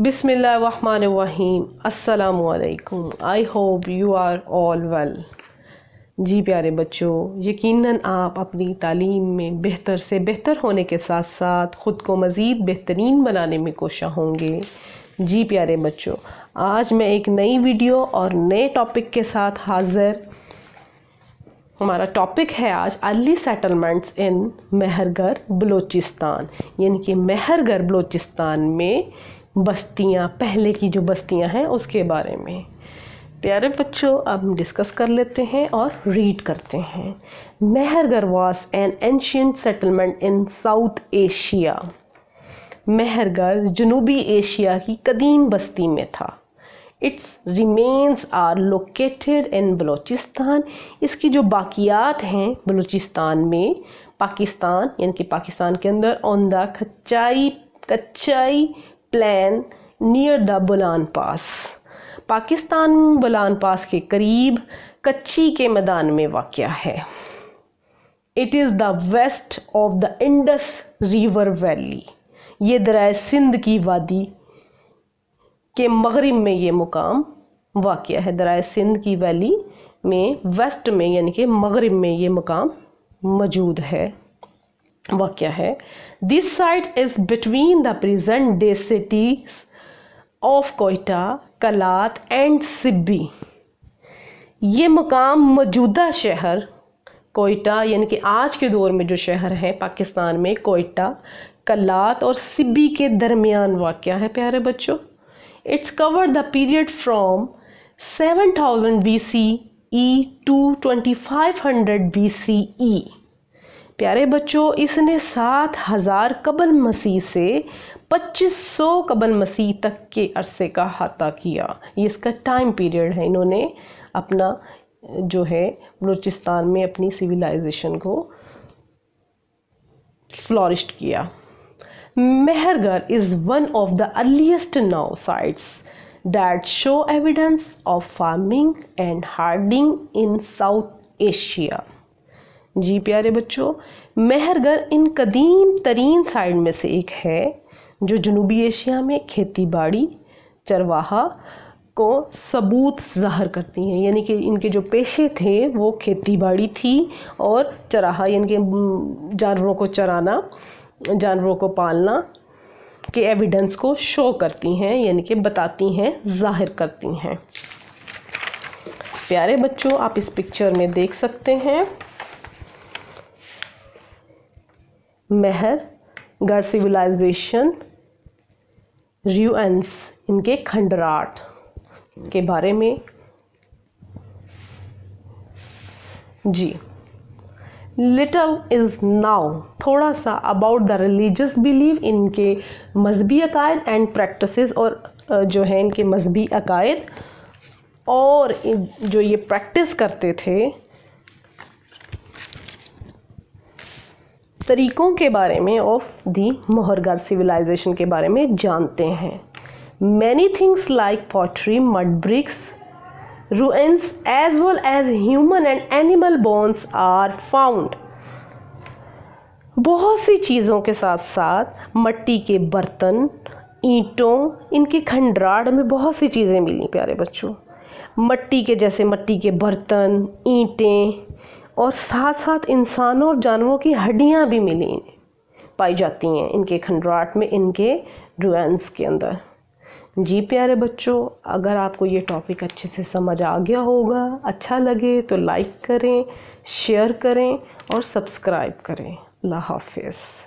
बिसमीम अलकुम I hope you are all well जी प्यारे बच्चों यकीनन आप अपनी तालीम में बेहतर से बेहतर होने के साथ साथ ख़ुद को मज़ीद बेहतरीन बनाने में कोशा होंगे जी प्यारे बच्चों आज मैं एक नई वीडियो और नए टॉपिक के साथ हाज़िर हमारा टॉपिक है आज early settlements in Mehrgarh Balochistan यानी कि मेहरगढ़ बलूचिस्तान में बस्तियाँ पहले की जो बस्तियाँ हैं उसके बारे में प्यारे बच्चों अब हम डिस्कस कर लेते हैं और रीड करते हैं Mehrgarh was an ancient settlement in South Asia Mehrgarh जनूबी एशिया की कदीम बस्ती में था its remains are located in Balochistan इसकी जो बाकियात हैं बलूचिस्तान में पाकिस्तान यानी कि पाकिस्तान के अंदर on the Kachhi Kachhi plain near the Bolan pass Pakistan Bolan pass के करीब कच्ची के मैदान में वाक़ है it is the west of the Indus river valley ये दराय सिंध की वादी के मगरब में ये मुकाम वाक़ है दराय सिंध की वैली में वेस्ट में यानी कि मगरब में ये मुकाम मौजूद है वाक्य है this site is between the present day cities of Quetta Kalat and Sibi ये मकाम मौजूदा शहर कोयटा यानी कि आज के दौर में जो शहर है पाकिस्तान में कोयटा कलात और सिब्बी के दरमियान वाक़ है प्यारे बच्चों it's cover the period from 7000 E to 2500 E प्यारे बच्चों इसने सात हज़ार कबल मसीह से पच्चीस सौ कबल मसीह तक के अरसे का हाथा किया ये इसका टाइम पीरियड है इन्होंने अपना जो है बलूचिस्तान में अपनी सिविलाइजेशन को फ्लॉरिश किया Mehrgarh is one of the earliest now sites that show evidence of farming and herding in South Asia जी प्यारे बच्चों मेहरगढ़ इन कदीम तरीन साइड में से एक है जो जनूबी एशिया में खेती बाड़ी चरवाहा को सबूत ज़ाहर करती हैं यानी कि इनके जो पेशे थे वो खेती बाड़ी थी और चराहा यानी कि जानवरों को चराना जानवरों को पालना के एविडेंस को शो करती हैं यानी कि बताती हैं ज़ाहिर करती हैं प्यारे बच्चों आप इस पिक्चर में देख सकते हैं मेहर गढ़ सिविलाइजेशन र्यूएंस इनके खंडराट के बारे में जी लिटल इज़ नाउ थोड़ा सा अबाउट द रिलीजियस बिलीव इनके मजहबी अकायद एंड प्रैक्टिस और जो है इनके मजहबी अकायद और जो ये प्रैक्टिस करते थे तरीक़ों के बारे में ऑफ दी मोहरगर सिविलाइजेशन के बारे में जानते हैं many things like pottery mud bricks ruins as well as human and animal bones are found बहुत सी चीज़ों के साथ साथ मट्टी के बर्तन ईंटों इनके खंडराड़ में बहुत सी चीज़ें मिली प्यारे बच्चों मट्टी के जैसे मट्टी के बर्तन ईंटें और साथ साथ इंसानों और जानवरों की हड्डियाँ भी मिली पाई जाती हैं इनके खंडराट में इनके रुएंस के अंदर जी प्यारे बच्चों अगर आपको ये टॉपिक अच्छे से समझ आ गया होगा अच्छा लगे तो लाइक करें शेयर करें और सब्सक्राइब करें अल्लाह हाफिज़